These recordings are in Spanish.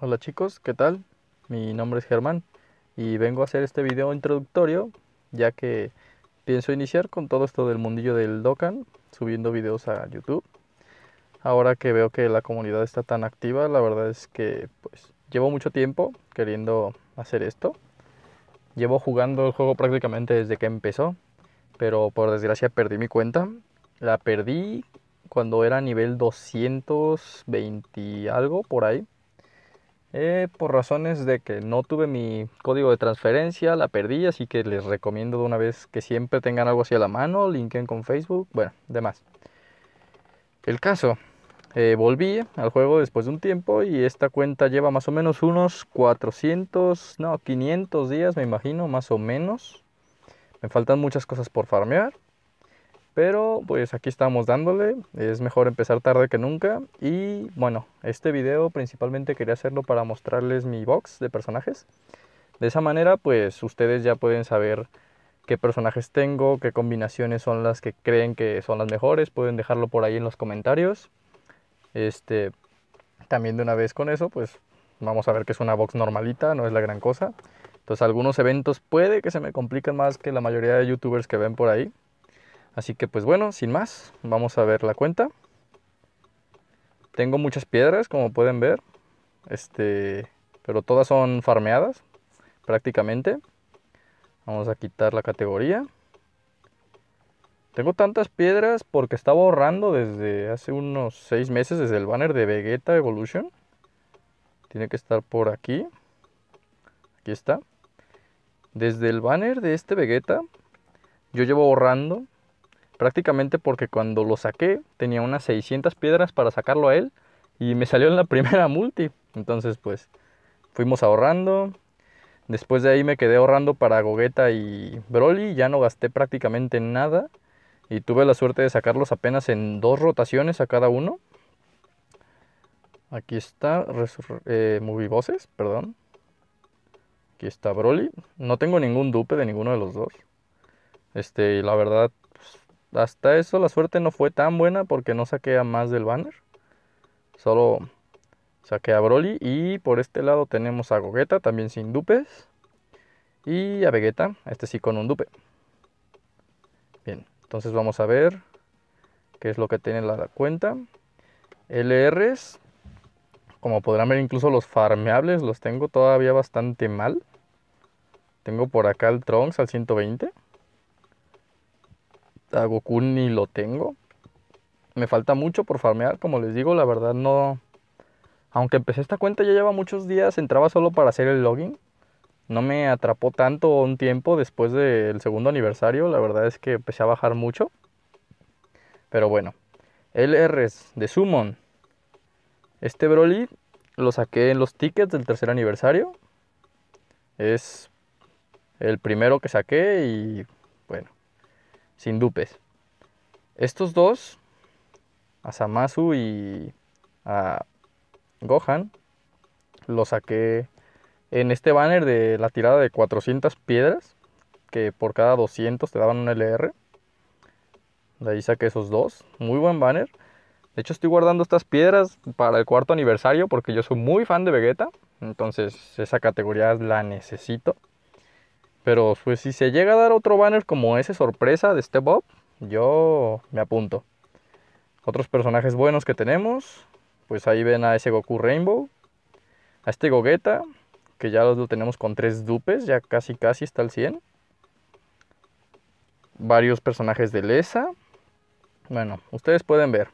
Hola chicos, ¿qué tal? Mi nombre es Germán y vengo a hacer este video introductorio ya que pienso iniciar con todo esto del mundillo del Dokkan, subiendo videos a YouTube. Ahora que veo que la comunidad está tan activa, la verdad es que pues llevo mucho tiempo queriendo hacer esto. Llevo jugando el juego prácticamente desde que empezó, pero por desgracia perdí mi cuenta. La perdí cuando era nivel 220 algo por ahí eh, por razones de que no tuve mi código de transferencia, la perdí, así que les recomiendo de una vez que siempre tengan algo así a la mano, linken con Facebook, bueno, demás. El caso, eh, volví al juego después de un tiempo y esta cuenta lleva más o menos unos 400, no, 500 días me imagino, más o menos. Me faltan muchas cosas por farmear, pero pues aquí estamos dándole, es mejor empezar tarde que nunca. Y bueno, este video principalmente quería hacerlo para mostrarles mi box de personajes. De esa manera pues ustedes ya pueden saber qué personajes tengo, qué combinaciones son las que creen que son las mejores. Pueden dejarlo por ahí en los comentarios. Este, también de una vez con eso pues vamos a ver que es una box normalita, no es la gran cosa. Entonces algunos eventos puede que se me compliquen más que la mayoría de youtubers que ven por ahí. Así que pues bueno, sin más, vamos a ver la cuenta. Tengo muchas piedras, como pueden ver. Este, pero todas son farmeadas, prácticamente. Vamos a quitar la categoría. Tengo tantas piedras porque estaba ahorrando desde hace unos 6 meses, desde el banner de Vegeta Evolution. Tiene que estar por aquí. Aquí está. Desde el banner de este Vegeta, yo llevo ahorrando Prácticamente porque cuando lo saqué tenía unas 600 piedras para sacarlo a él y me salió en la primera multi. Entonces pues fuimos ahorrando. Después de ahí me quedé ahorrando para Gogeta y Broly. Ya no gasté prácticamente nada. Y tuve la suerte de sacarlos apenas en dos rotaciones a cada uno. Aquí está eh, Movie Bosses, perdón. Aquí está Broly. No tengo ningún dupe de ninguno de los dos. Este, la verdad, hasta eso la suerte no fue tan buena porque no saqué a más del banner. Solo saqué a Broly. Y por este lado tenemos a Gogeta, también sin dupes. Y a Vegeta, este sí con un dupe. Bien, entonces vamos a ver qué es lo que tiene la cuenta. LRs, como podrán ver incluso los farmeables los tengo todavía bastante mal. Tengo por acá el Trunks al 120 a Goku ni lo tengo. Me falta mucho por farmear, como les digo, la verdad no... Aunque empecé esta cuenta ya lleva muchos días, entraba solo para hacer el login. No me atrapó tanto un tiempo después del segundo aniversario, la verdad es que empecé a bajar mucho. Pero bueno, LRs de Summon. Este Broly lo saqué en los tickets del tercer aniversario. Es el primero que saqué y bueno, sin dupes. Estos dos, a Samasu y a Gohan, los saqué en este banner de la tirada de 400 piedras, que por cada 200 te daban un LR. De ahí saqué esos dos. Muy buen banner. De hecho, estoy guardando estas piedras para el cuarto aniversario porque yo soy muy fan de Vegeta. Entonces, esa categoría la necesito. Pero pues si se llega a dar otro banner como ese sorpresa de Step Up, yo me apunto. Otros personajes buenos que tenemos, pues ahí ven a ese Goku Rainbow, a este Gogeta, que ya lo tenemos con tres dupes, ya casi casi está al 100. Varios personajes de Lesa. Bueno, ustedes pueden ver.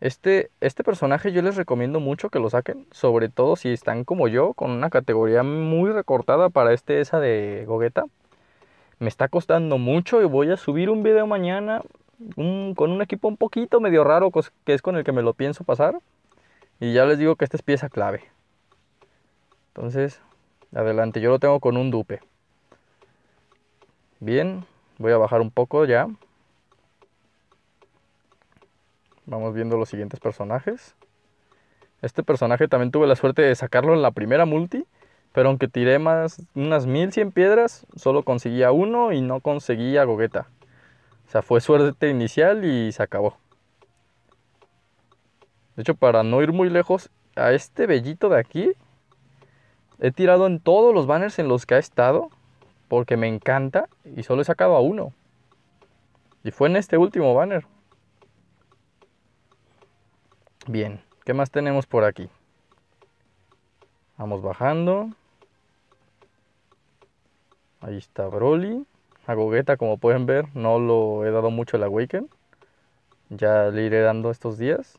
Este, este personaje yo les recomiendo mucho que lo saquen, sobre todo si están como yo, con una categoría muy recortada para este esa de Gogeta. Me está costando mucho y voy a subir un video mañana con un equipo un poquito medio raro, que es con el que me lo pienso pasar. Y ya les digo que esta es pieza clave. Entonces, adelante, yo lo tengo con un dupe. Bien, voy a bajar un poco ya. Vamos viendo los siguientes personajes. Este personaje también tuve la suerte de sacarlo en la primera multi, pero aunque tiré más unas 1100 piedras, solo conseguía uno y no conseguía gogueta. O sea, fue suerte inicial y se acabó. De hecho, para no ir muy lejos, a este bellito de aquí he tirado en todos los banners en los que ha estado porque me encanta y solo he sacado a uno. Y fue en este último banner. Bien, ¿qué más tenemos por aquí? Vamos bajando. Ahí está Broly. A Gogeta, como pueden ver, no lo he dado mucho el Awaken. Ya le iré dando estos días.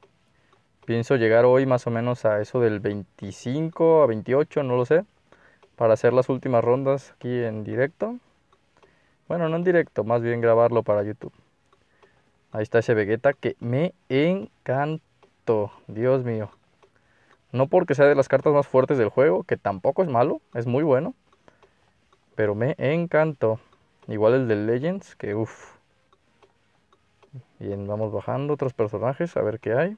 Pienso llegar hoy más o menos a eso del 25 a 28, no lo sé. Para hacer las últimas rondas aquí en directo. Bueno, no en directo, más bien grabarlo para YouTube. Ahí está ese Vegeta que me encanta. Dios mío. No porque sea de las cartas más fuertes del juego, que tampoco es malo, es muy bueno. Pero me encantó. Igual el de Legends, que uff. Bien, vamos bajando otros personajes a ver qué hay.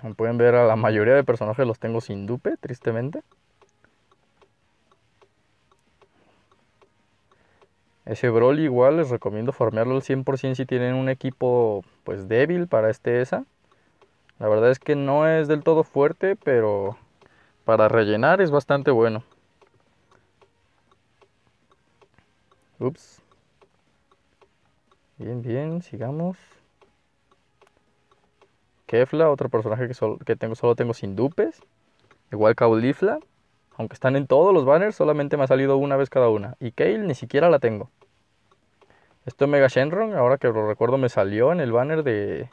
Como pueden ver, a la mayoría de personajes los tengo sin dupe, tristemente. Ese Broly igual les recomiendo formarlo al 100% si tienen un equipo pues débil para este ESA. La verdad es que no es del todo fuerte, pero para rellenar es bastante bueno. Ups. Bien, bien, sigamos. Kefla, otro personaje que, solo, que tengo, solo tengo sin dupes. Igual Caulifla. Aunque están en todos los banners, solamente me ha salido una vez cada una. Y Kale ni siquiera la tengo. es este Mega Shenron, ahora que lo recuerdo, me salió en el banner de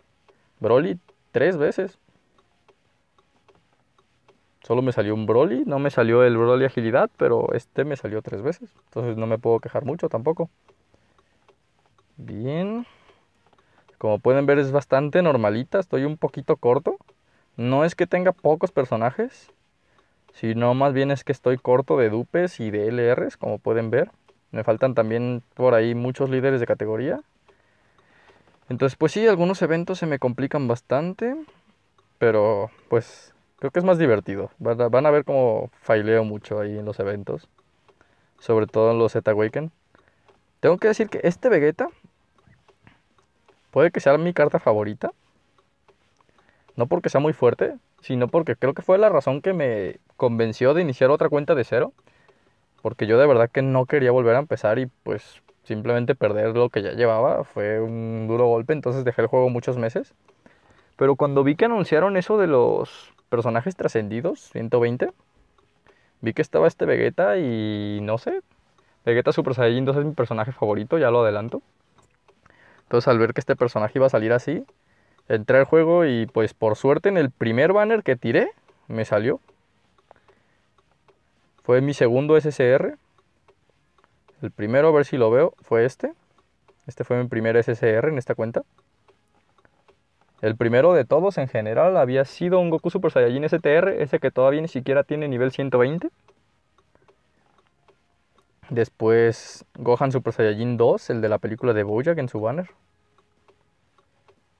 Broly tres veces. Solo me salió un Broly, no me salió el Broly Agilidad, pero este me salió tres veces. Entonces no me puedo quejar mucho tampoco. Bien. Como pueden ver es bastante normalita, estoy un poquito corto. No es que tenga pocos personajes, si no, más bien es que estoy corto de dupes y de LRs, como pueden ver. Me faltan también por ahí muchos líderes de categoría. Entonces, pues sí, algunos eventos se me complican bastante. Pero, pues, creo que es más divertido. Van a, ver cómo faileo mucho ahí en los eventos. Sobre todo en los Z Awaken. Tengo que decir que este Vegeta puede que sea mi carta favorita. No porque sea muy fuerte, sino porque creo que fue la razón que me convenció de iniciar otra cuenta de cero, porque yo de verdad que no quería volver a empezar y pues simplemente perder lo que ya llevaba fue un duro golpe, entonces dejé el juego muchos meses. Pero cuando vi que anunciaron eso de los personajes trascendidos, 120, vi que estaba este Vegeta y no sé, Vegeta Super Saiyan 2 es mi personaje favorito, ya lo adelanto. Entonces al ver que este personaje iba a salir así, entré al juego y pues por suerte en el primer banner que tiré me salió. Fue mi segundo SSR. El primero, a ver si lo veo, fue este. Este fue mi primer SSR en esta cuenta. El primero de todos en general había sido un Goku Super Saiyajin STR, ese que todavía ni siquiera tiene nivel 120. Después Gohan Super Saiyajin 2, el de la película de Bojack en su banner.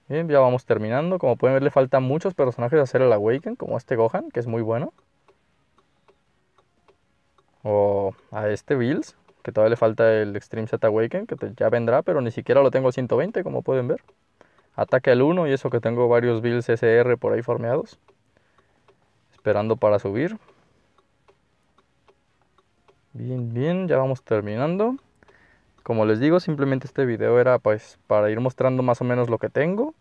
Bien, ya vamos terminando. Como pueden ver, le faltan muchos personajes a hacer el Awaken, como este Gohan, que es muy bueno. O a este Bills, que todavía le falta el Extreme Set Awaken, que ya vendrá, pero ni siquiera lo tengo al 120, como pueden ver. Ataque al 1 y eso que tengo varios Bills SR por ahí formeados. Esperando para subir. Bien, bien, ya vamos terminando. Como les digo, simplemente este video era pues para ir mostrando más o menos lo que tengo.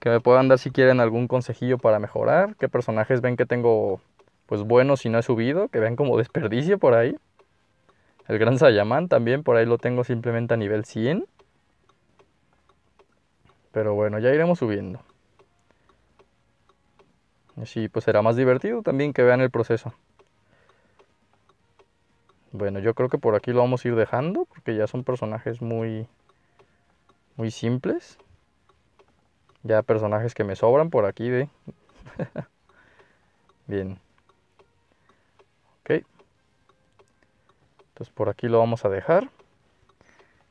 Que me puedan dar si quieren algún consejillo para mejorar. Qué personajes ven que tengo pues buenos y no he subido. Que vean como desperdicio por ahí. El gran Sayaman también, por ahí lo tengo simplemente a nivel 100. Pero bueno, ya iremos subiendo. Así pues será más divertido también que vean el proceso. Bueno, yo creo que por aquí lo vamos a ir dejando porque ya son personajes muy, muy simples. Ya personajes que me sobran por aquí, ve. Bien. Ok. Entonces por aquí lo vamos a dejar.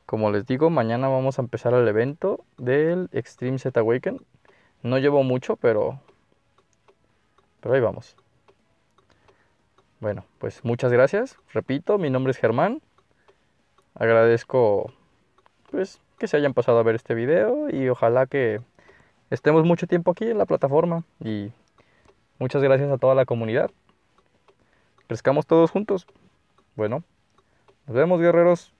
Como les digo, mañana vamos a empezar el evento del Extreme Z Awaken. No llevo mucho, pero... Pero ahí vamos. Bueno, pues muchas gracias. Repito, mi nombre es Germán. Agradezco pues que se hayan pasado a ver este video y ojalá que estemos mucho tiempo aquí en la plataforma y muchas gracias a toda la comunidad. Pescamos todos juntos. Bueno, nos vemos guerreros.